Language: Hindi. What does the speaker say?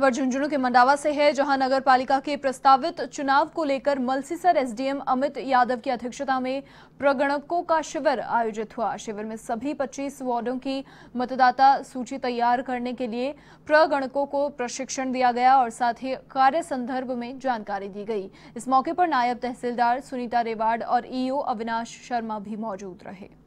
खबर झुंझुनू के मंडावा से है जहां नगर पालिका के प्रस्तावित चुनाव को लेकर मलसीसर एसडीएम अमित यादव की अध्यक्षता में प्रगणकों का शिविर आयोजित हुआ शिविर में सभी 25 वार्डों की मतदाता सूची तैयार करने के लिए प्रगणकों को प्रशिक्षण दिया गया और साथ ही कार्य संदर्भ में जानकारी दी गई इस मौके पर नायब तहसीलदार सुनीता रेवाड़ और ईओ अविनाश शर्मा भी मौजूद रहे